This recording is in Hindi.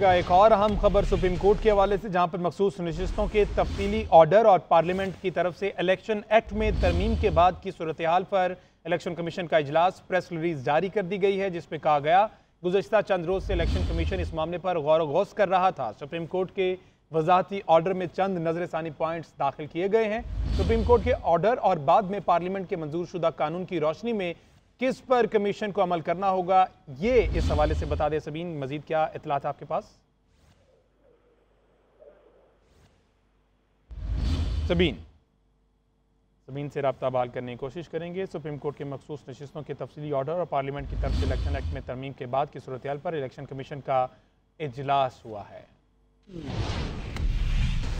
एक और अहम खबर सुप्रीम कोर्ट के हवाले से जहां पर मखसूस नशस्तों के तफ्ली ऑर्डर और पार्लियामेंट की तरफ से इलेक्शन एक्ट में तरमीम के बाद की सूरत हाल पर इलेक्शन कमीशन का इजलास प्रेस रिलीज जारी कर दी गई है जिसमें कहा गया गुजशत चंद रोज से इलेक्शन कमीशन इस मामले पर गौर गौस कर रहा था सुप्रीम कोर्ट के वजाहती ऑर्डर में चंद नजर षानी पॉइंट्स दाखिल किए गए हैं सुप्रीम कोर्ट के ऑर्डर और बाद में पार्लियामेंट के मंजूर शुदा कानून की रोशनी में किस पर कमीशन को अमल करना होगा ये इस हवाले से बता दें सबीन मजीद क्या इतलात आपके पास सबीन सबीन से रबता बहाल करने की कोशिश करेंगे सुप्रीम कोर्ट के मखसूस नशस्तों के तफसली ऑर्डर और पार्लियामेंट की तरफ से इलेक्शन एक्ट में तरमीम के बाद की सूरत पर इलेक्शन कमीशन का इजलास हुआ है